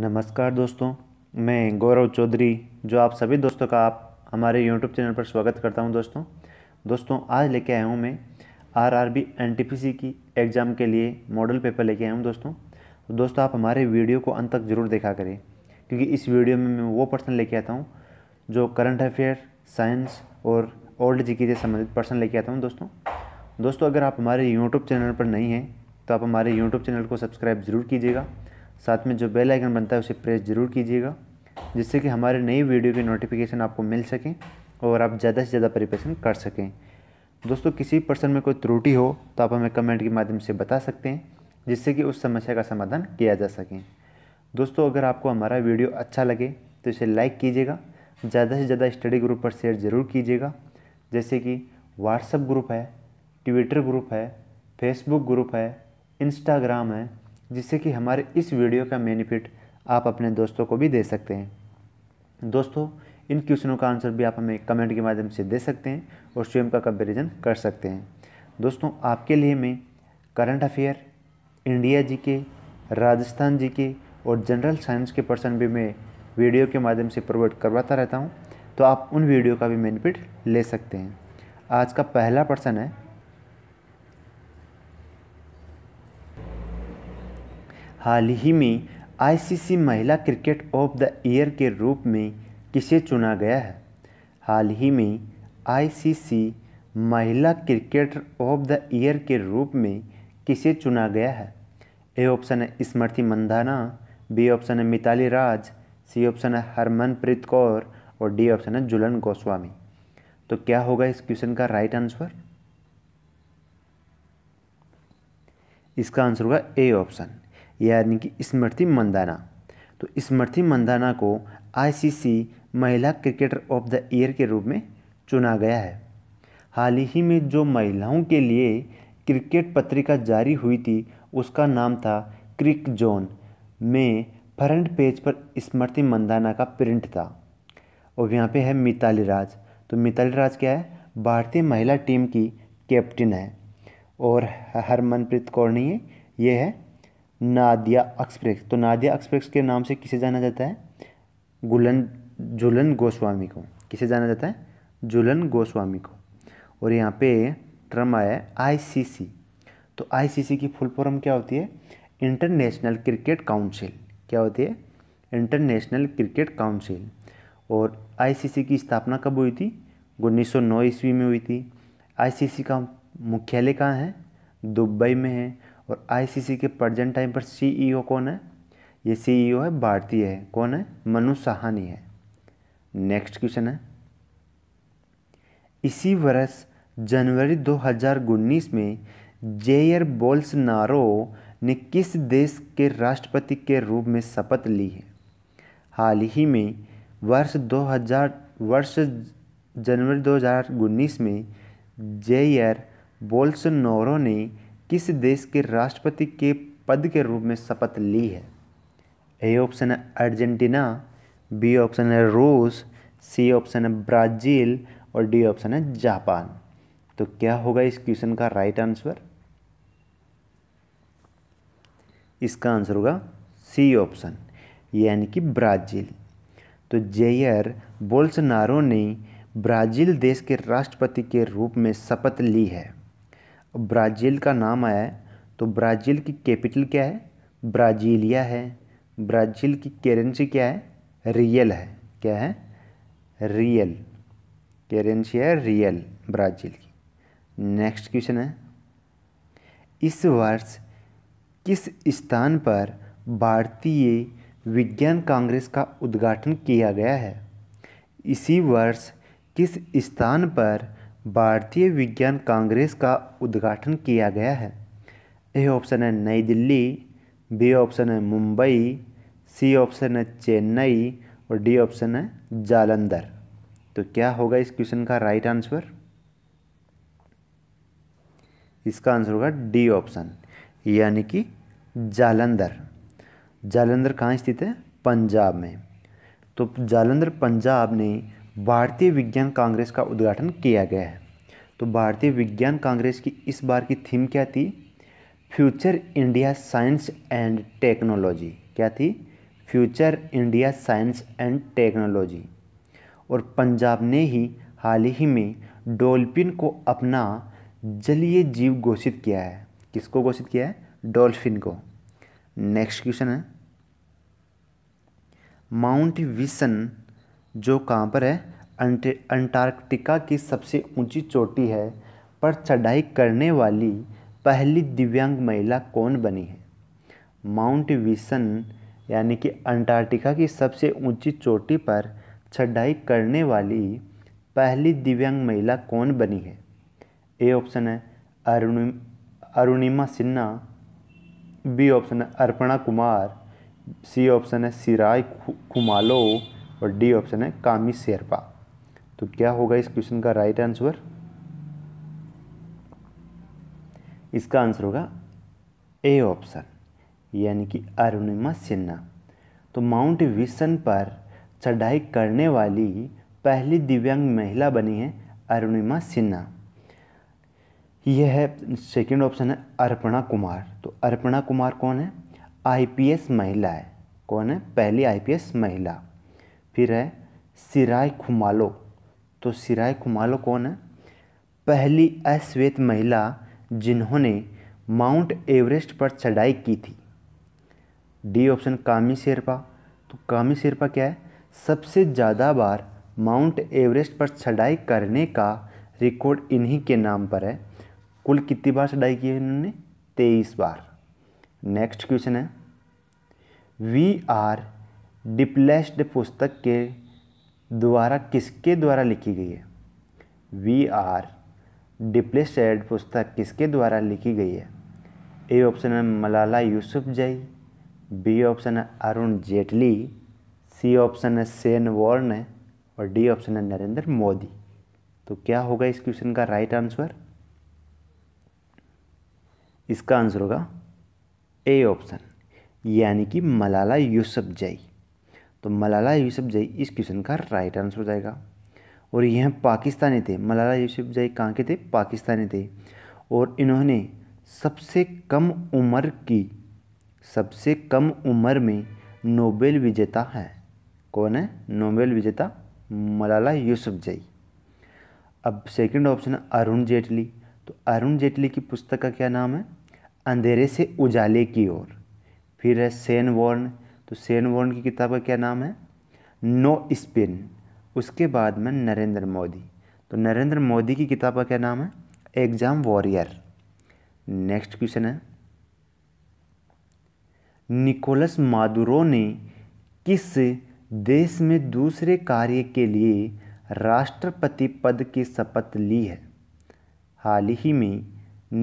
नमस्कार दोस्तों मैं गौरव चौधरी जो आप सभी दोस्तों का आप हमारे यूट्यूब चैनल पर स्वागत करता हूं दोस्तों दोस्तों आज लेके आया हूं मैं आरआरबी एनटीपीसी की एग्ज़ाम के लिए मॉडल पेपर लेके आया हूं दोस्तों तो दोस्तों आप हमारे वीडियो को अंत तक ज़रूर देखा करें क्योंकि इस वीडियो में मैं वो पर्सन लेके आता हूँ जो करंट अफेयर साइंस और ओल्ड जी से संबंधित पर्सन लेके आता हूँ दोस्तों दोस्तों अगर आप हमारे यूट्यूब चैनल पर नहीं हैं तो आप हमारे यूट्यूब चैनल को सब्सक्राइब ज़रूर कीजिएगा साथ में जो बेल आइकन बनता है उसे प्रेस ज़रूर कीजिएगा जिससे कि हमारे नई वीडियो की नोटिफिकेशन आपको मिल सकें और आप ज़्यादा से ज़्यादा प्रिपरेशन कर सकें दोस्तों किसी पर्सन में कोई त्रुटि हो तो आप हमें कमेंट के माध्यम से बता सकते हैं जिससे कि उस समस्या का समाधान किया जा सके दोस्तों अगर आपको हमारा वीडियो अच्छा लगे तो इसे लाइक कीजिएगा ज़्यादा से ज़्यादा स्टडी ग्रुप पर शेयर ज़रूर कीजिएगा जैसे कि व्हाट्सअप ग्रुप है ट्विटर ग्रुप है फेसबुक ग्रुप है इंस्टाग्राम है जिससे कि हमारे इस वीडियो का बेनिफिट आप अपने दोस्तों को भी दे सकते हैं दोस्तों इन क्वेश्चनों का आंसर भी आप हमें कमेंट के माध्यम से दे सकते हैं और स्वयं का कंपेरिजन कर सकते हैं दोस्तों आपके लिए मैं करंट अफेयर इंडिया जी के राजस्थान जी के और जनरल साइंस के पर्सन भी मैं वीडियो के माध्यम से प्रोवाइड करवाता रहता हूँ तो आप उन वीडियो का भी बेनिफिट ले सकते हैं आज का पहला पर्सन है हाल ही में आईसीसी महिला क्रिकेट ऑफ द ईयर के रूप में किसे चुना गया है हाल ही में आईसीसी महिला क्रिकेटर ऑफ द ईयर के रूप में किसे चुना गया है ए ऑप्शन है स्मृति मंदाना बी ऑप्शन है मिताली राज सी ऑप्शन है हरमनप्रीत कौर और डी ऑप्शन है जुलन गोस्वामी तो क्या होगा इस क्वेश्चन का राइट आंसर इसका आंसर होगा ए ऑप्शन यानी कि स्मृति मंदाना तो स्मृति मंदाना को आईसीसी महिला क्रिकेटर ऑफ द ईयर के रूप में चुना गया है हाल ही में जो महिलाओं के लिए क्रिकेट पत्रिका जारी हुई थी उसका नाम था क्रिक जोन में फ्रंट पेज पर स्मृति मंदाना का प्रिंट था और यहाँ पे है मिताली राज तो मिताली राज क्या है भारतीय महिला टीम की कैप्टन है और हरमनप्रीत कौर नहीं है ये है नादिया एक्सप्रेस तो नादिया एक्सप्रेस के नाम से किसे जाना जाता है गुलन जुलन गोस्वामी को किसे जाना जाता है जुलन गोस्वामी को और यहाँ पे टर्म आया है आईसीसी तो आईसीसी की फुल फॉर्म क्या होती है इंटरनेशनल क्रिकेट काउंसिल क्या होती है इंटरनेशनल क्रिकेट काउंसिल और आईसीसी की स्थापना कब हुई थी उन्नीस सौ ईस्वी में हुई थी आईसीसी का मुख्यालय कहाँ है दुबई में है और आईसीसी के प्रजेंट टाइम पर सीईओ e कौन है ये सीईओ e है भारतीय है कौन है मनु सहानी है नेक्स्ट क्वेश्चन है इसी वर्ष जनवरी 2019 में जेयर बोल्सनारो ने किस देश के राष्ट्रपति के रूप में शपथ ली है हाल ही में वर्ष 2000 वर्ष जनवरी 2019 में जेयर बोल्सनोरो ने किस देश के राष्ट्रपति के पद के रूप में शपथ ली है ए ऑप्शन है अर्जेंटीना बी ऑप्शन है रूस सी ऑप्शन है ब्राज़ील और डी ऑप्शन है जापान तो क्या होगा इस क्वेश्चन का राइट आंसर इसका आंसर होगा सी ऑप्शन यानी कि ब्राज़ील तो जेयर बोल्सनारो ने ब्राज़ील देश के राष्ट्रपति के रूप में शपथ ली है ब्राज़ील का नाम आया है तो ब्राज़ील की कैपिटल क्या है ब्राज़ीलिया है ब्राज़ील की करेंसी क्या है रियल है क्या है रियल करेंसी है रियल ब्राज़ील की नेक्स्ट क्वेश्चन है इस वर्ष किस स्थान पर भारतीय विज्ञान कांग्रेस का उद्घाटन किया गया है इसी वर्ष किस स्थान पर भारतीय विज्ञान कांग्रेस का उद्घाटन किया गया है ए ऑप्शन है नई दिल्ली बी ऑप्शन है मुंबई सी ऑप्शन है चेन्नई और डी ऑप्शन है जालंधर तो क्या होगा इस क्वेश्चन का राइट आंसर इसका आंसर होगा डी ऑप्शन यानी कि जालंधर जालंधर कहाँ स्थित है पंजाब में तो जालंधर पंजाब ने भारतीय विज्ञान कांग्रेस का उद्घाटन किया गया है तो भारतीय विज्ञान कांग्रेस की इस बार की थीम क्या थी future India science and technology क्या थी future India science and technology और पंजाब ने ही हाल ही में डॉल्फिन को अपना जलीय जीव घोषित किया है किसको घोषित किया है डॉल्फिन को नेक्स्ट क्वेश्चन है माउंट विसन जो कहाँ पर है अंटार्कटिका की सबसे ऊंची चोटी है पर चढ़ाई करने वाली पहली दिव्यांग महिला कौन बनी है माउंट विसन यानी कि अंटार्कटिका की सबसे ऊंची चोटी पर चढ़ाई करने वाली पहली दिव्यांग महिला कौन बनी है ए ऑप्शन है अरुणि अरुणिमा सिन्हा बी ऑप्शन है अर्पणा कुमार सी ऑप्शन है सिराज खुमालो और डी ऑप्शन है कामी शेरपा तो क्या होगा इस क्वेश्चन का राइट आंसर इसका आंसर होगा ए ऑप्शन यानी कि अरुणिमा सिन्हा तो माउंट विशन पर चढ़ाई करने वाली पहली दिव्यांग महिला बनी है अरुणिमा सिन्हा यह है सेकेंड ऑप्शन है अर्पणा कुमार तो अर्पणा कुमार कौन है आईपीएस महिला है कौन है पहली आईपीएस महिला फिर है सिराय खुमालो तो सिराय खुमालो कौन है पहली अश्वेत महिला जिन्होंने माउंट एवरेस्ट पर चढ़ाई की थी डी ऑप्शन कामी शेरपा तो कामी शेरपा क्या है सबसे ज़्यादा बार माउंट एवरेस्ट पर चढ़ाई करने का रिकॉर्ड इन्हीं के नाम पर है कुल कितनी बार चढ़ाई की है इन्होंने तेईस बार नेक्स्ट क्वेश्चन है वी आर डिप्लेस्ड पुस्तक के द्वारा किसके द्वारा लिखी गई है वी आर डिप्लेस्ड पुस्तक किसके द्वारा लिखी गई है ए ऑप्शन है मलाला यूसुफ जई बी ऑप्शन है अरुण जेटली सी ऑप्शन है सेन वॉर्न और डी ऑप्शन है नरेंद्र मोदी तो क्या होगा इस क्वेश्चन का राइट आंसर इसका आंसर होगा ए ऑप्शन यानी कि मलाला यूसुफ जई तो मलाला यूसुफजई इस क्वेश्चन का राइट आंसर हो जाएगा और यह पाकिस्तानी थे मलाला यूसुफजई कहाँ के थे पाकिस्तानी थे और इन्होंने सबसे कम उम्र की सबसे कम उम्र में नोबेल विजेता है कौन है नोबेल विजेता मलाला यूसुफजई अब सेकंड ऑप्शन है अरुण जेटली तो अरुण जेटली की पुस्तक का क्या नाम है अंधेरे से उजाले की ओर फिर है सेन वॉर्न तो सेन वॉर्न की किताब का क्या नाम है नो स्पिन उसके बाद में नरेंद्र मोदी तो नरेंद्र मोदी की किताब का क्या नाम है एग्जाम वॉरियर नेक्स्ट क्वेश्चन है निकोलस मादुरो ने किस देश में दूसरे कार्य के लिए राष्ट्रपति पद की शपथ ली है हाल ही में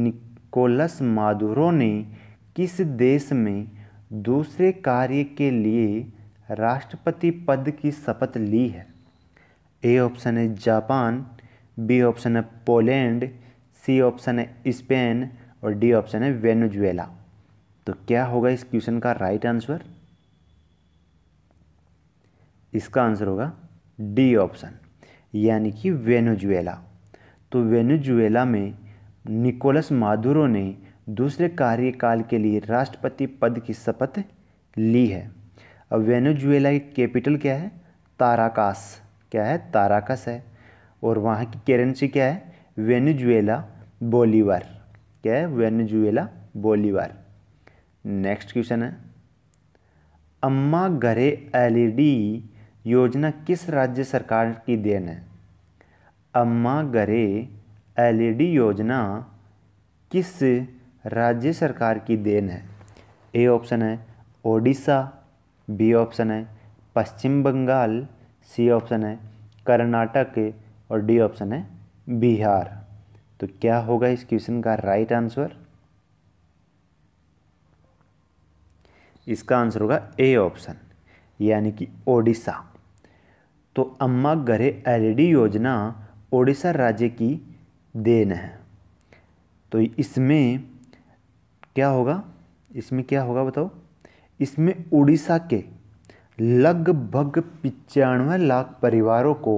निकोलस मादुरो ने किस देश में दूसरे कार्य के लिए राष्ट्रपति पद की शपथ ली है ए ऑप्शन है जापान बी ऑप्शन है पोलैंड सी ऑप्शन है स्पेन और डी ऑप्शन है वेनेजुएला तो क्या होगा इस क्वेश्चन का राइट आंसर इसका आंसर होगा डी ऑप्शन यानी कि वेनेजुएला तो वेनेजुएला में निकोलस मादुरो ने दूसरे कार्यकाल के लिए राष्ट्रपति पद की शपथ ली है अब वेनेजुएला की कैपिटल क्या है ताराकास क्या है ताराकस है और वहाँ की करेंसी क्या है वेनेजुएला बोलीवार क्या है वेनेजुएला बोलीवार नेक्स्ट क्वेश्चन है अम्मा घरे एलईडी योजना किस राज्य सरकार की देन है अम्मा घरे एलईडी योजना किस राज्य सरकार की देन है ए ऑप्शन है ओडिशा बी ऑप्शन है पश्चिम बंगाल सी ऑप्शन है कर्नाटक और डी ऑप्शन है बिहार तो क्या होगा इस क्वेश्चन का राइट आंसर इसका आंसर होगा ए ऑप्शन यानी कि ओडिशा तो अम्मा घरे एल योजना ओडिशा राज्य की देन है तो इसमें क्या होगा इसमें क्या होगा बताओ इसमें उड़ीसा के लगभग पचानवे लाख परिवारों को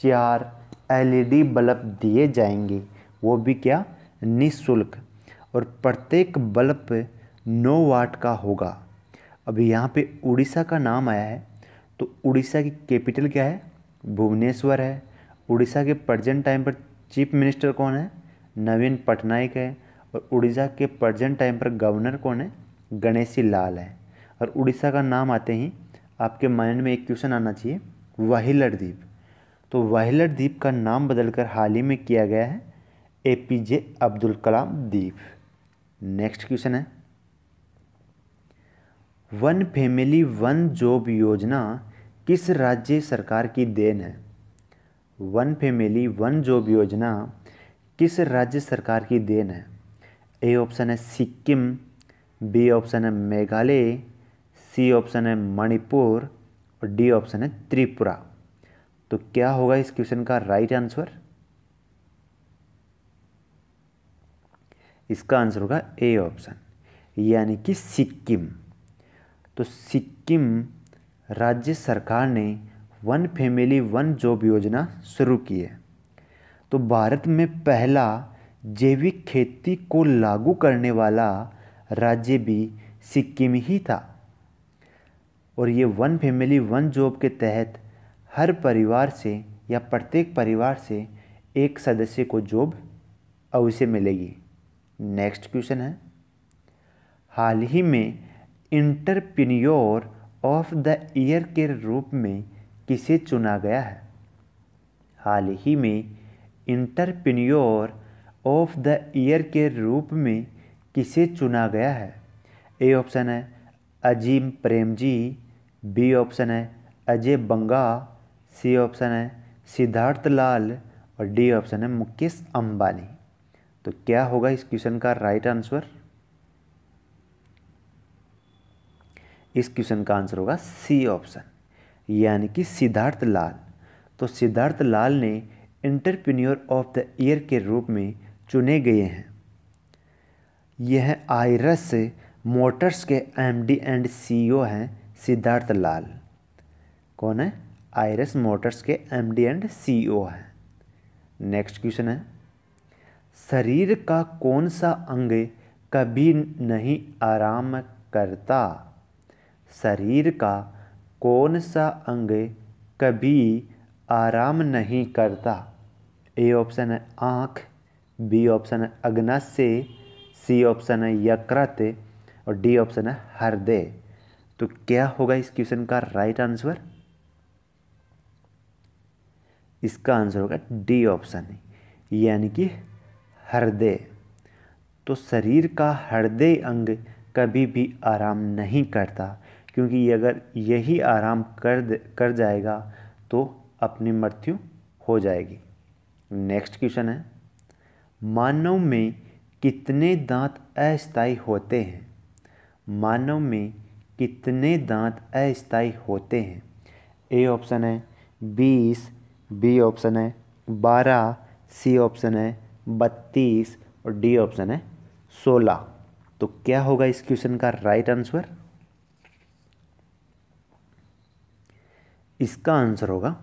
चार एलईडी बल्ब दिए जाएंगे वो भी क्या निशुल्क और प्रत्येक बल्ब नौ वाट का होगा अभी यहाँ पे उड़ीसा का नाम आया है तो उड़ीसा की कैपिटल क्या है भुवनेश्वर है उड़ीसा के प्रजेंट टाइम पर चीफ मिनिस्टर कौन है नवीन पटनायक है और उड़ीसा के प्रजेंट टाइम पर गवर्नर कौन है गणेशी लाल है और उड़ीसा का नाम आते ही आपके माइंड में एक क्वेश्चन आना चाहिए वाहिलर द्वीप तो वहीलर द्वीप का नाम बदलकर हाल ही में किया गया है ए पी जे अब्दुल कलाम द्वीप नेक्स्ट क्वेश्चन है वन फैमिली वन जॉब योजना किस राज्य सरकार की देन है वन फैमिली वन जॉब योजना किस राज्य सरकार की देन है ए ऑप्शन है सिक्किम बी ऑप्शन है मेघालय सी ऑप्शन है मणिपुर और डी ऑप्शन है त्रिपुरा तो क्या होगा इस क्वेश्चन का राइट आंसर इसका आंसर होगा ए ऑप्शन यानी कि सिक्किम तो सिक्किम राज्य सरकार ने वन फैमिली वन जॉब योजना शुरू की है तो भारत में पहला जैविक खेती को लागू करने वाला राज्य भी सिक्किम ही था और ये वन फैमिली वन जॉब के तहत हर परिवार से या प्रत्येक परिवार से एक सदस्य को जॉब अवश्य मिलेगी नेक्स्ट क्वेश्चन है हाल ही में इंटरप्रन्योर ऑफ द ईयर के रूप में किसे चुना गया है हाल ही में इंटरप्रिन्योर ऑफ द ईयर के रूप में किसे चुना गया है ए ऑप्शन है अजीम प्रेम जी बी ऑप्शन है अजय बंगा सी ऑप्शन है सिद्धार्थ लाल और डी ऑप्शन है मुकेश अंबानी तो क्या होगा इस क्वेश्चन का राइट आंसर इस क्वेश्चन का आंसर होगा सी ऑप्शन यानी कि सिद्धार्थ लाल तो सिद्धार्थ लाल ने इंटरप्रीन्योर ऑफ द ईयर के रूप में चुने गए हैं यह आयरस मोटर्स के एमडी एंड सीईओ हैं सिद्धार्थ लाल कौन है आयरस मोटर्स के एमडी एंड सीईओ हैं नेक्स्ट क्वेश्चन है शरीर का कौन सा अंग कभी नहीं आराम करता शरीर का कौन सा अंग कभी आराम नहीं करता ए ऑप्शन है आँख बी ऑप्शन है अग्नस्य सी ऑप्शन है यकृत और डी ऑप्शन है हृदय तो क्या होगा इस क्वेश्चन का राइट आंसर इसका आंसर होगा डी ऑप्शन यानी कि हृदय तो शरीर का हृदय अंग कभी भी आराम नहीं करता क्योंकि अगर यही आराम कर कर जाएगा तो अपनी मृत्यु हो जाएगी नेक्स्ट क्वेश्चन है मानव में कितने दांत अस्थायी होते हैं मानव में कितने दांत अस्थायी होते हैं ए ऑप्शन है बीस बी ऑप्शन है बारह सी ऑप्शन है बत्तीस और डी ऑप्शन है सोलह तो क्या होगा इस क्वेश्चन का राइट आंसर इसका आंसर होगा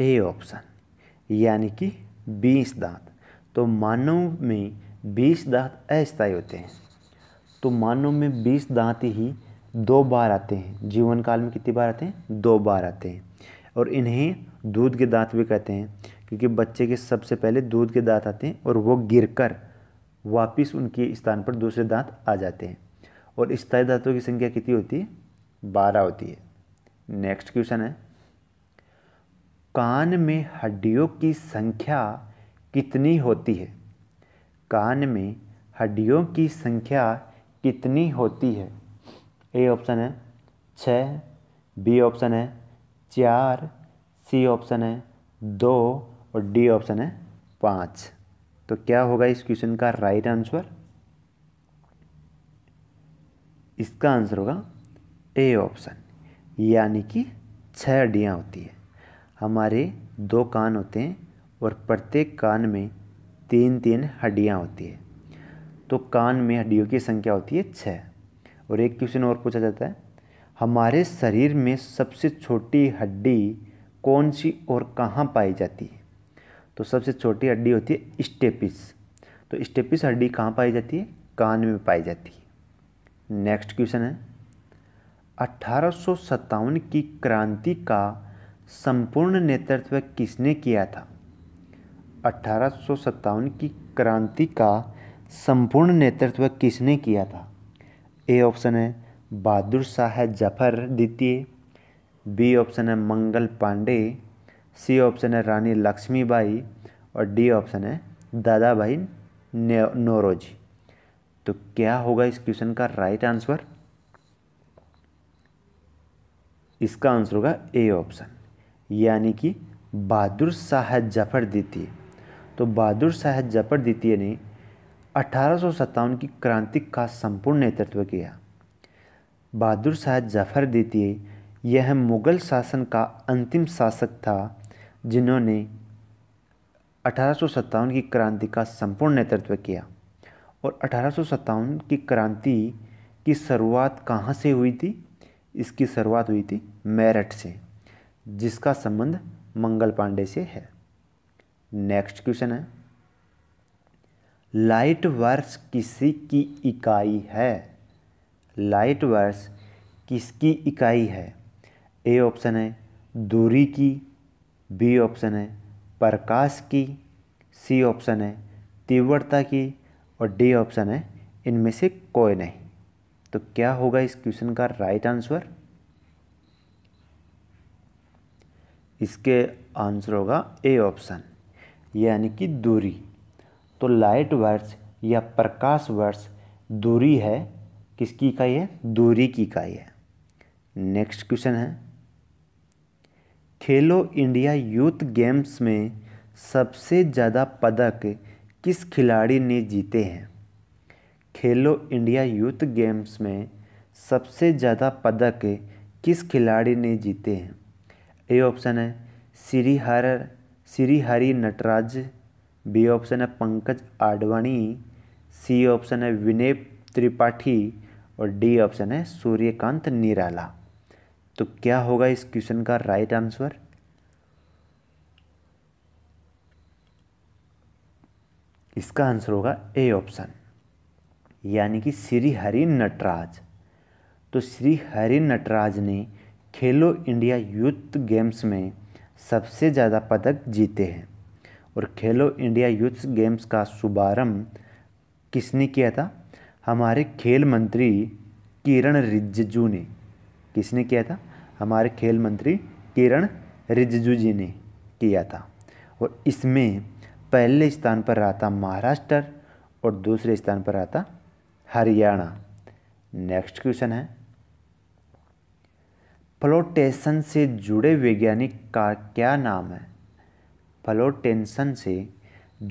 ए ऑप्शन यानी कि बीस दांत तो मानव में बीस दांत अस्थायी होते हैं तो मानव में बीस दांत ही दो बार आते हैं जीवन काल में कितनी बार आते हैं दो बार आते हैं और इन्हें दूध के दांत भी कहते हैं क्योंकि बच्चे के सबसे पहले दूध के दांत आते हैं और वो गिरकर वापस उनके स्थान पर दूसरे दांत आ जाते हैं और स्थायी दांतों की संख्या कितनी होती है बारह होती है नेक्स्ट क्वेश्चन है कान में हड्डियों की संख्या कितनी होती है कान में हड्डियों की संख्या कितनी होती है ए ऑप्शन है छ बी ऑप्शन है चार सी ऑप्शन है दो और डी ऑप्शन है पाँच तो क्या होगा इस क्वेश्चन का राइट आंसर इसका आंसर होगा ए ऑप्शन यानी कि छह हड्डियाँ होती है हमारे दो कान होते हैं और प्रत्येक कान में तीन तीन हड्डियाँ होती है तो कान में हड्डियों की संख्या होती है छः और एक क्वेश्चन और पूछा जाता है हमारे शरीर में सबसे छोटी हड्डी कौन सी और कहाँ पाई जाती है तो सबसे छोटी हड्डी होती है स्टेपिस तो स्टेपिस हड्डी कहाँ पाई जाती है कान में पाई जाती है नेक्स्ट क्वेश्चन है अठारह की क्रांति का संपूर्ण नेतृत्व किसने किया था अठारह की क्रांति का संपूर्ण नेतृत्व किसने किया था ए ऑप्शन है बहादुर शाह जफर द्वितीय बी ऑप्शन है मंगल पांडे सी ऑप्शन है रानी लक्ष्मीबाई और डी ऑप्शन है दादा भाई नोरोजी तो क्या होगा इस क्वेश्चन का राइट आंसर इसका आंसर होगा ए ऑप्शन यानी कि बहादुर शाह जफर द्वितीय तो बहादुर शाह जफर द्वितीय ने अठारह की क्रांति का संपूर्ण नेतृत्व किया बहादुर शाह जफर द्वितीय यह मुग़ल शासन का अंतिम शासक था जिन्होंने अठारह की क्रांति का संपूर्ण नेतृत्व किया और अठारह की क्रांति की शुरुआत कहाँ से हुई थी इसकी शुरुआत हुई थी मेरठ से जिसका संबंध मंगल पांडे से है नेक्स्ट क्वेश्चन है लाइट वर्ष किसी की इकाई है लाइट वर्ष किसकी इकाई है ए ऑप्शन है दूरी की बी ऑप्शन है प्रकाश की सी ऑप्शन है तीव्रता की और डी ऑप्शन है इनमें से कोई नहीं तो क्या होगा इस क्वेश्चन का राइट आंसर इसके आंसर होगा ए ऑप्शन यानी कि दूरी तो लाइट वर्ष या प्रकाश वर्ष दूरी है किसकी इकाई है दूरी की इकाई है नेक्स्ट क्वेश्चन है खेलो इंडिया यूथ गेम्स में सबसे ज़्यादा पदक किस खिलाड़ी ने जीते हैं खेलो इंडिया यूथ गेम्स में सबसे ज़्यादा पदक किस खिलाड़ी ने जीते हैं ए ऑप्शन है श्रीहर श्री हरि नटराज बी ऑप्शन है पंकज आडवाणी सी ऑप्शन है विनय त्रिपाठी और डी ऑप्शन है सूर्यकांत निराला तो क्या होगा इस क्वेश्चन का राइट आंसर इसका आंसर होगा ए ऑप्शन यानी कि श्री हरि नटराज तो श्री हरि नटराज ने खेलो इंडिया यूथ गेम्स में सबसे ज़्यादा पदक जीते हैं और खेलो इंडिया यूथ गेम्स का शुभारम्भ किसने किया था हमारे खेल मंत्री किरण रिजिजू ने किसने किया था हमारे खेल मंत्री किरण रिजिजू जी ने किया था और इसमें पहले स्थान पर रहा था महाराष्ट्र और दूसरे स्थान पर रहा था हरियाणा नेक्स्ट क्वेश्चन है फ्लोटेशन से जुड़े वैज्ञानिक का क्या नाम है फ्लोटेशन से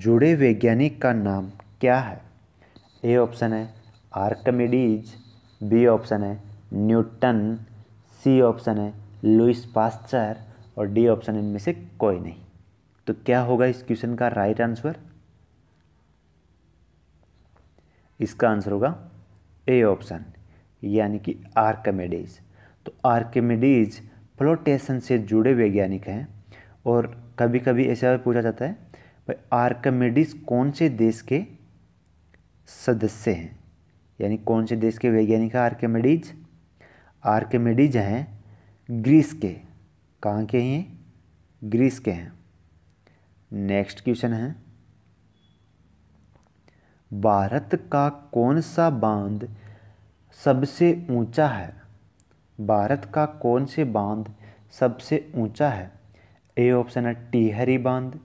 जुड़े वैज्ञानिक का नाम क्या है ए ऑप्शन है आर्कमिडीज बी ऑप्शन है न्यूटन सी ऑप्शन है लुइस पास्चर और डी ऑप्शन इनमें से कोई नहीं तो क्या होगा इस क्वेश्चन का राइट आंसर इसका आंसर होगा ए ऑप्शन यानी कि आर्कमेडीज तो आर्किमिडीज फ्लोटेशन से जुड़े वैज्ञानिक हैं और कभी कभी ऐसा पूछा जाता है भाई आर्किमिडीज कौन से देश के सदस्य हैं यानी कौन से देश के वैज्ञानिक हैं आर्किमिडीज आर्किमिडीज हैं ग्रीस के कहाँ के हैं ग्रीस के हैं नेक्स्ट क्वेश्चन है भारत का कौन सा बांध सबसे ऊंचा है भारत का कौन से बांध सबसे ऊंचा है ए ऑप्शन है टीहरी बांध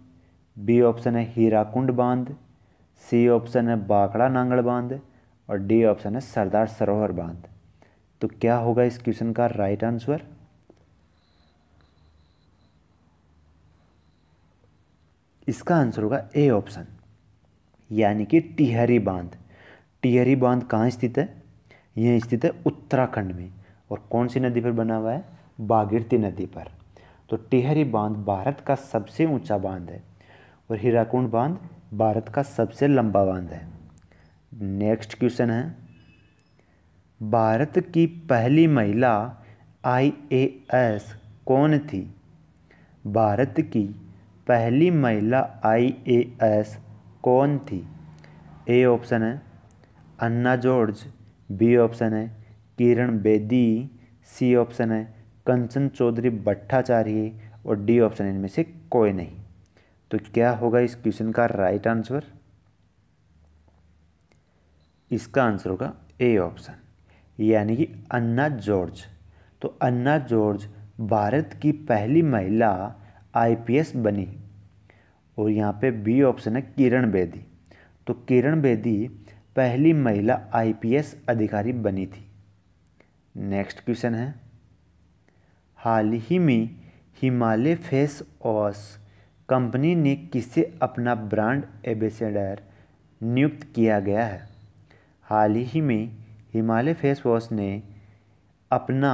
बी ऑप्शन है हीराकुंड बांध सी ऑप्शन है बाकड़ा नांगल बांध और डी ऑप्शन है सरदार सरोवर बांध तो क्या होगा इस क्वेश्चन का राइट आंसर इसका आंसर होगा ए ऑप्शन यानी कि टिहरी बांध टिहरी बांध कहाँ स्थित है यह स्थित है उत्तराखंड में और कौन सी नदी पर बना हुआ है बागीरती नदी पर तो टिहरी बांध भारत का सबसे ऊंचा बांध है और हीराकुंड बांध भारत का सबसे लंबा बांध है नेक्स्ट क्वेश्चन है भारत की पहली महिला आईएएस कौन थी भारत की पहली महिला आईएएस कौन थी ए ऑप्शन है अन्ना जॉर्ज बी ऑप्शन है किरण बेदी सी ऑप्शन है कंचन चौधरी भट्टाचार्य और डी ऑप्शन इनमें से कोई नहीं तो क्या होगा इस क्वेश्चन का राइट आंसर इसका आंसर होगा ए ऑप्शन यानी कि अन्ना जॉर्ज तो अन्ना जॉर्ज भारत की पहली महिला आईपीएस बनी और यहाँ पे बी ऑप्शन है किरण बेदी तो किरण बेदी पहली महिला आईपीएस अधिकारी बनी थी नेक्स्ट क्वेश्चन है हाल ही में हिमालय फेस वॉश कंपनी ने किसे अपना ब्रांड एम्बेसडर नियुक्त किया गया है हाल ही में हिमालय फेस वॉश ने अपना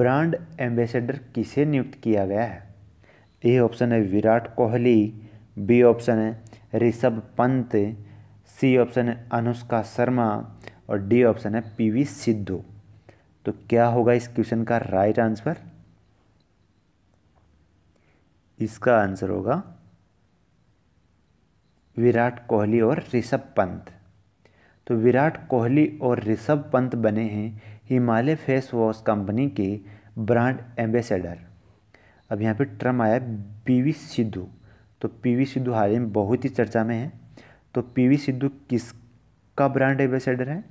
ब्रांड एम्बेसडर किसे नियुक्त किया गया है ए ऑप्शन है विराट कोहली बी ऑप्शन है ऋषभ पंत सी ऑप्शन है अनुष्का शर्मा और डी ऑप्शन है पीवी सिद्धू तो क्या होगा इस क्वेश्चन का राइट आंसर इसका आंसर होगा विराट कोहली और ऋषभ पंत तो विराट कोहली और ऋषभ पंत बने हैं हिमालय फेस वॉश कंपनी के ब्रांड एम्बेसडर अब यहाँ पे ट्रम आया पीवी सिद्धू तो पीवी सिद्धू हाल ही में बहुत ही चर्चा में है तो पीवी सिद्धू किसका ब्रांड एम्बेसडर है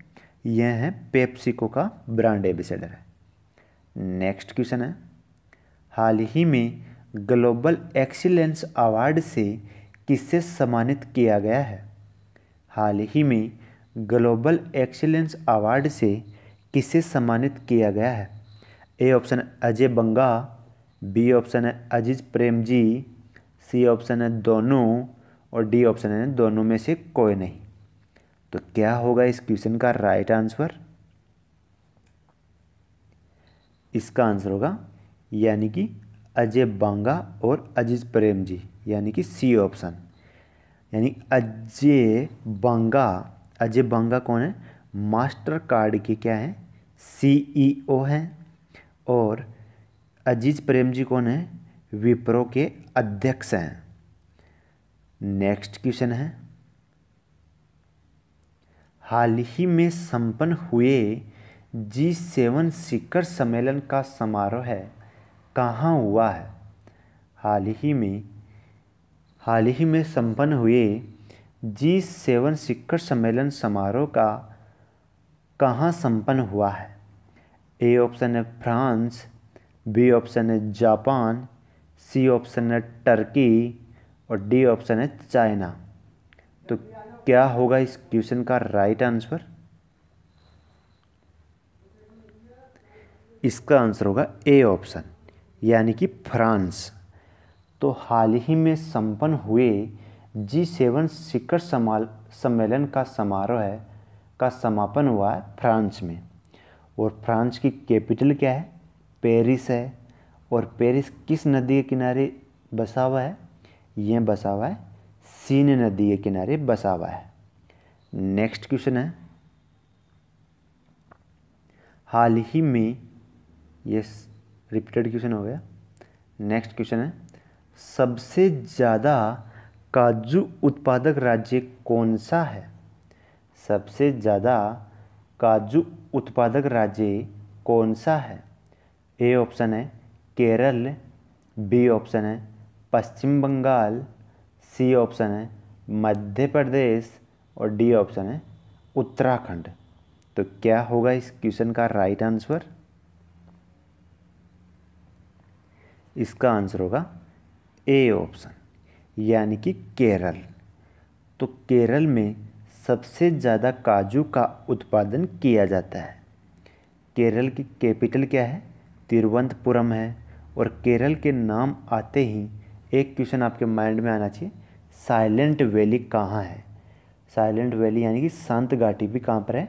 यह है पेप्सिको का ब्रांड एम्बेसडर है नेक्स्ट क्वेश्चन है हाल ही में ग्लोबल एक्सीलेंस अवार्ड से किससे सम्मानित किया गया है हाल ही में ग्लोबल एक्सीलेंस अवार्ड से किससे सम्मानित किया गया है A option Ajay Banga B option है अजीज प्रेम जी सी ऑप्शन है दोनों और डी ऑप्शन है दोनों में से कोई नहीं तो क्या होगा इस क्वेश्चन का राइट आंसर इसका आंसर होगा यानी कि अजय बांगा और अजीज प्रेम जी यानी कि सी ऑप्शन यानी अजय बांगा अजय बांगा कौन है मास्टर कार्ड के क्या है सीईओ e हैं और अजीज प्रेम जी कौन है विप्रो के अध्यक्ष हैं नेक्स्ट क्वेश्चन है हाल ही में संपन्न हुए जी सेवन शिखर सम्मेलन का समारोह है कहाँ हुआ है हाल ही में हाल ही में संपन्न हुए जी सेवन शिखर सम्मेलन समारोह का कहाँ संपन्न हुआ है ए ऑप्शन है फ्रांस बी ऑप्शन है जापान सी ऑप्शन है टर्की और डी ऑप्शन है चाइना क्या होगा इस क्वेश्चन का राइट आंसर इसका आंसर होगा ए ऑप्शन यानी कि फ्रांस तो हाल ही में संपन्न हुए जी सेवन शिखर समाल सम्मेलन का समारोह है का समापन हुआ है फ्रांस में और फ्रांस की कैपिटल क्या है पेरिस है और पेरिस किस नदी के किनारे बसा हुआ है यह बसा हुआ है सीन नदी के किनारे बसा हुआ है नेक्स्ट क्वेश्चन है हाल ही में ये रिपीटेड क्वेश्चन हो गया नेक्स्ट क्वेश्चन है सबसे ज़्यादा काजू उत्पादक राज्य कौन सा है सबसे ज़्यादा काजू उत्पादक राज्य कौन सा है ए ऑप्शन है केरल बी ऑप्शन है पश्चिम बंगाल सी ऑप्शन है मध्य प्रदेश और डी ऑप्शन है उत्तराखंड तो क्या होगा इस क्वेश्चन का राइट आंसर इसका आंसर होगा ए ऑप्शन यानी कि केरल तो केरल में सबसे ज़्यादा काजू का उत्पादन किया जाता है केरल की कैपिटल क्या है तिरुवनंतपुरम है और केरल के नाम आते ही एक क्वेश्चन आपके माइंड में आना चाहिए साइलेंट वैली कहाँ है साइलेंट वैली यानी कि संत घाटी भी कहाँ पर है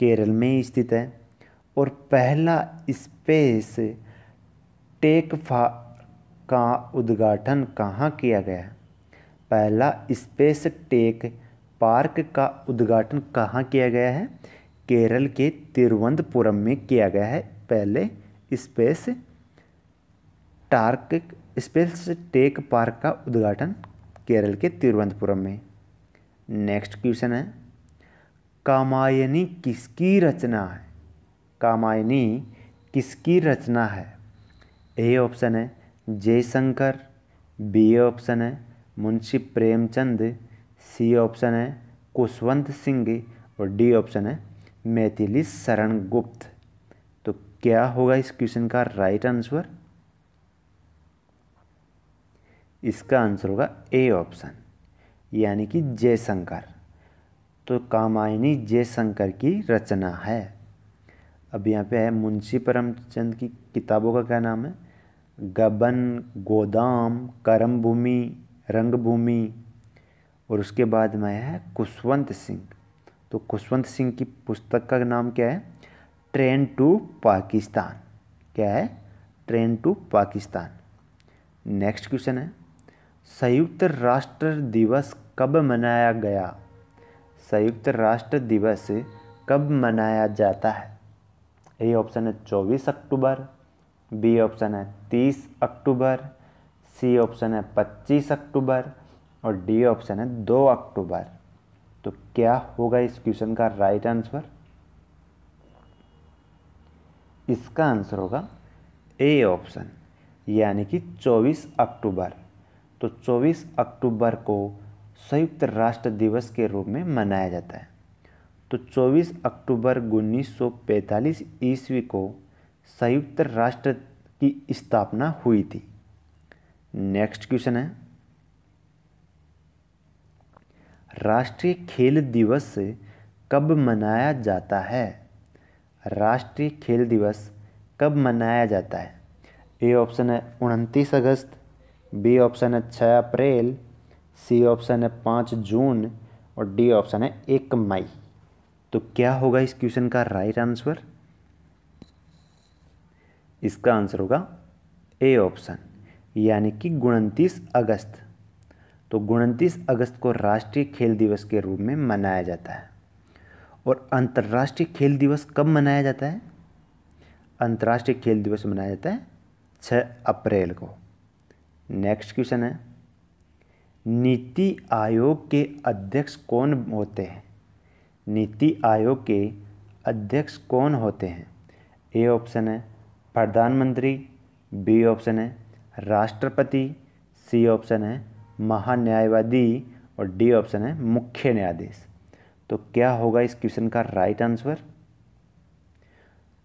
केरल में ही स्थित है और पहला स्पेस टेक फा का उद्घाटन कहाँ किया गया पहला स्पेस टेक पार्क का उद्घाटन कहाँ किया गया है केरल के तिरुवनंतपुरम में किया गया है पहले स्पेस टार्क स्पेस टेक पार्क का उद्घाटन केरल के तिरुवनंतपुरम में नेक्स्ट क्वेश्चन है कामायनी किसकी रचना है कामायनी किसकी रचना है ए ऑप्शन है जयशंकर बी ऑप्शन है मुंशी प्रेमचंद सी ऑप्शन है कुशवंत सिंह और डी ऑप्शन है मैथिली शरण गुप्त तो क्या होगा इस क्वेश्चन का राइट आंसर इसका आंसर होगा ए ऑप्शन यानी कि जयशंकर तो कामायनी जयशंकर की रचना है अब यहाँ पे है मुंशी परमचंद की किताबों का क्या नाम है गबन गोदाम करम भूमि रंगभूमि और उसके बाद में है कुशवंत सिंह तो कुशवंत सिंह की पुस्तक का नाम क्या है ट्रेन टू पाकिस्तान क्या है train to Pakistan next question है संयुक्त राष्ट्र दिवस कब मनाया गया संयुक्त राष्ट्र दिवस कब मनाया जाता है ए ऑप्शन है 24 अक्टूबर बी ऑप्शन है 30 अक्टूबर सी ऑप्शन है 25 अक्टूबर और डी ऑप्शन है 2 अक्टूबर तो क्या होगा इस क्वेश्चन का राइट आंसर इसका आंसर होगा ए ऑप्शन यानी कि 24 अक्टूबर तो 24 अक्टूबर को संयुक्त राष्ट्र दिवस के रूप में मनाया जाता है तो 24 अक्टूबर 1945 ईस्वी को संयुक्त राष्ट्र की स्थापना हुई थी नेक्स्ट क्वेश्चन है राष्ट्रीय खेल दिवस कब मनाया जाता है राष्ट्रीय खेल दिवस कब मनाया जाता है ए ऑप्शन है उनतीस अगस्त बी ऑप्शन है छः अप्रैल सी ऑप्शन है पाँच जून और डी ऑप्शन है एक मई तो क्या होगा इस क्वेश्चन का राइट आंसर इसका आंसर होगा ए ऑप्शन यानी कि उनतीस अगस्त तो उनतीस अगस्त को राष्ट्रीय खेल दिवस के रूप में मनाया जाता है और अंतर्राष्ट्रीय खेल दिवस कब मनाया जाता है अंतर्राष्ट्रीय खेल दिवस मनाया जाता है 6 अप्रैल को नेक्स्ट क्वेश्चन है नीति आयोग के अध्यक्ष कौन होते हैं नीति आयोग के अध्यक्ष कौन होते हैं ए ऑप्शन है प्रधानमंत्री बी ऑप्शन है राष्ट्रपति सी ऑप्शन है महान्यायवादी और डी ऑप्शन है मुख्य न्यायाधीश तो क्या होगा इस क्वेश्चन का राइट आंसर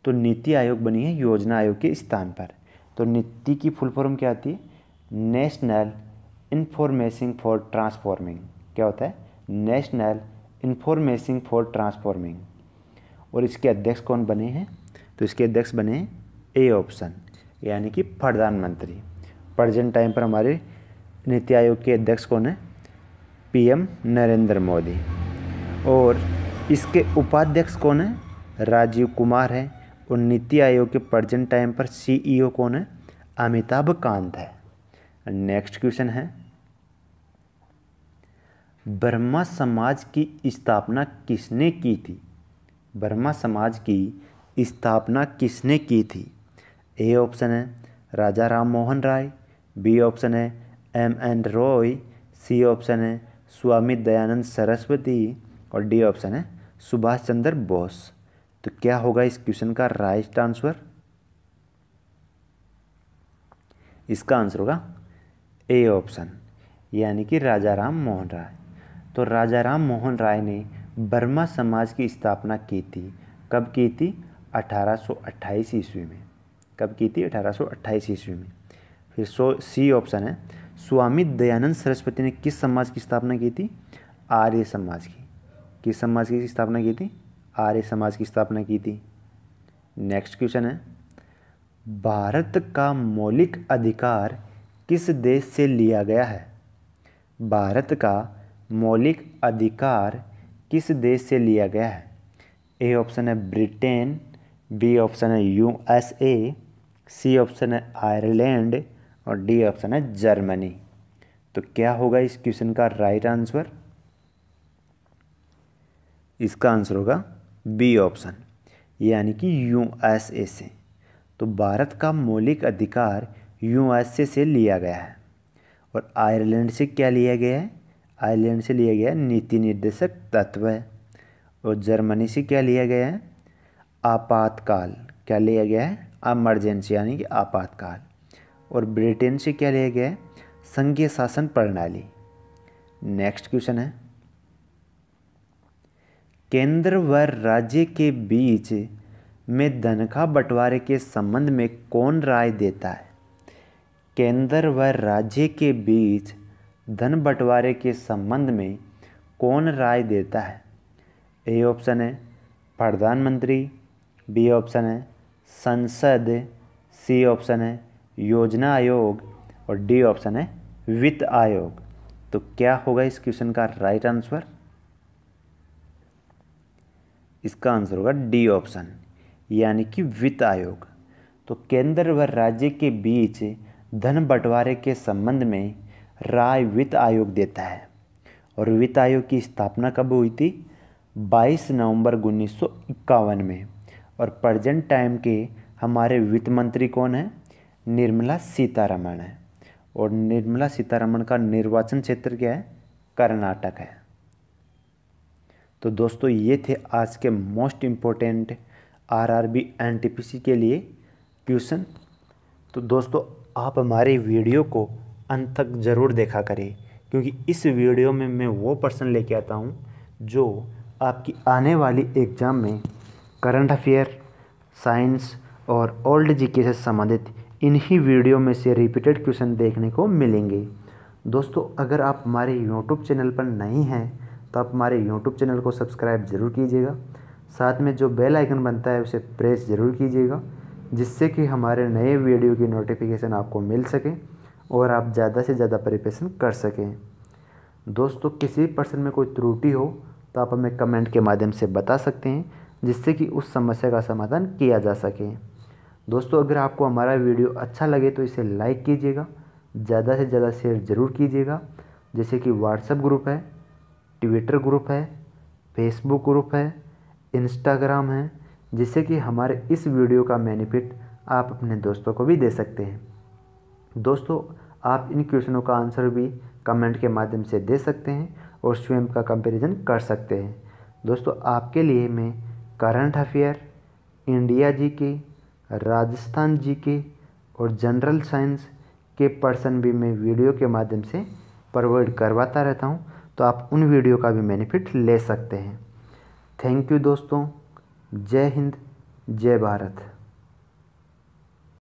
तो नीति आयोग बनी है योजना आयोग के स्थान पर तो नीति की फुल फॉर्म क्या आती है नेशनल इन्फॉर्मेशन फॉर ट्रांसफॉर्मिंग क्या होता है नेशनल इन्फॉर्मेशन फॉर ट्रांसफॉर्मिंग और इसके अध्यक्ष कौन बने हैं तो इसके अध्यक्ष बने ए ऑप्शन यानी कि प्रधानमंत्री प्रजेंट टाइम पर हमारे नीति आयोग के अध्यक्ष कौन है पीएम नरेंद्र मोदी और इसके उपाध्यक्ष कौन है राजीव कुमार हैं और नीति आयोग के प्रजेंट टाइम पर सीईओ कौन है अमिताभ कांत है नेक्स्ट क्वेश्चन है ब्रह्मा समाज की स्थापना किसने की थी ब्रह्मा समाज की स्थापना किसने की थी ए ऑप्शन है राजा राम मोहन राय बी ऑप्शन है M N Roy C option है स्वामी दयानंद सरस्वती और डी ऑप्शन है सुभाष चंद्र बोस तो क्या होगा इस क्वेश्चन का राइट आंसर इसका आंसर होगा ए ऑप्शन यानी कि राजा राम मोहन राय तो राजा राम मोहन राय ने बर्मा समाज की स्थापना की थी कब की थी 1828 ईस्वी में कब की थी 1828 ईस्वी में फिर सो सी ऑप्शन है स्वामी दयानंद सरस्वती ने किस समाज की स्थापना की थी आर्य समाज की किस समाज की स्थापना की थी आर्य समाज की स्थापना की थी नेक्स्ट क्वेश्चन है भारत का मौलिक अधिकार किस देश से लिया गया है भारत का मौलिक अधिकार किस देश से लिया गया है ए ऑप्शन है ब्रिटेन बी ऑप्शन है यूएसए सी ऑप्शन है आयरलैंड और डी ऑप्शन है जर्मनी तो क्या होगा इस क्वेश्चन का राइट आंसर इसका आंसर होगा बी ऑप्शन यानी कि यूएसए से तो भारत का मौलिक अधिकार यूएसए से लिया गया है और आयरलैंड से क्या लिया गया है आयरलैंड से लिया गया नीति निर्देशक तत्व है और जर्मनी से क्या लिया गया है आपातकाल क्या लिया गया है एमरजेंसी यानी कि आपातकाल और ब्रिटेन से क्या लिया गया है संघीय शासन प्रणाली नेक्स्ट क्वेश्चन है केंद्र व राज्य के बीच में धन का बंटवारे के संबंध में कौन राय देता है केंद्र व राज्य के बीच धन बंटवारे के संबंध में कौन राय देता है ए ऑप्शन है प्रधानमंत्री बी ऑप्शन है संसद सी ऑप्शन है योजना आयोग और डी ऑप्शन है वित्त आयोग तो क्या होगा इस क्वेश्चन का राइट आंसर इसका आंसर होगा डी ऑप्शन यानी कि वित्त आयोग तो केंद्र व राज्य के बीच धन बंटवारे के संबंध में राय वित्त आयोग देता है और वित्त आयोग की स्थापना कब हुई थी 22 नवंबर उन्नीस में और प्रजेंट टाइम के हमारे वित्त मंत्री कौन है निर्मला सीतारमण है और निर्मला सीतारमण का निर्वाचन क्षेत्र क्या है कर्नाटक है तो दोस्तों ये थे आज के मोस्ट इम्पोर्टेंट आरआरबी एनटीपीसी के लिए क्वेश्चन तो दोस्तों आप हमारे वीडियो को अंत तक ज़रूर देखा करें क्योंकि इस वीडियो में मैं वो पर्सन लेके आता हूँ जो आपकी आने वाली एग्ज़ाम में करंट अफेयर साइंस और ओल्ड जीके से संबंधित इन्हीं वीडियो में से रिपीटेड क्वेश्चन देखने को मिलेंगे दोस्तों अगर आप हमारे यूट्यूब चैनल पर नहीं हैं तो आप हमारे यूट्यूब चैनल को सब्सक्राइब ज़रूर कीजिएगा साथ में जो बेल आइकन बनता है उसे प्रेस ज़रूर कीजिएगा जिससे कि हमारे नए वीडियो की नोटिफिकेशन आपको मिल सके और आप ज़्यादा से ज़्यादा प्रिपरेशन कर सकें दोस्तों किसी पर्सन में कोई त्रुटि हो तो आप हमें कमेंट के माध्यम से बता सकते हैं जिससे कि उस समस्या का समाधान किया जा सके दोस्तों अगर आपको हमारा वीडियो अच्छा लगे तो इसे लाइक कीजिएगा ज़्यादा से ज़्यादा शेयर ज़रूर कीजिएगा जैसे कि व्हाट्सएप ग्रुप है ट्विटर ग्रुप है फेसबुक ग्रुप है इंस्टाग्राम है जिससे कि हमारे इस वीडियो का बेनिफिट आप अपने दोस्तों को भी दे सकते हैं दोस्तों आप इन क्वेश्चनों का आंसर भी कमेंट के माध्यम से दे सकते हैं और स्वयं का कंपैरिजन कर सकते हैं दोस्तों आपके लिए मैं करंट अफेयर इंडिया जी के राजस्थान जी के और जनरल साइंस के पर्सन भी मैं वीडियो के माध्यम से प्रोवाइड करवाता रहता हूँ तो आप उन वीडियो का भी बेनिफिट ले सकते हैं थैंक यू दोस्तों जय हिंद जय भारत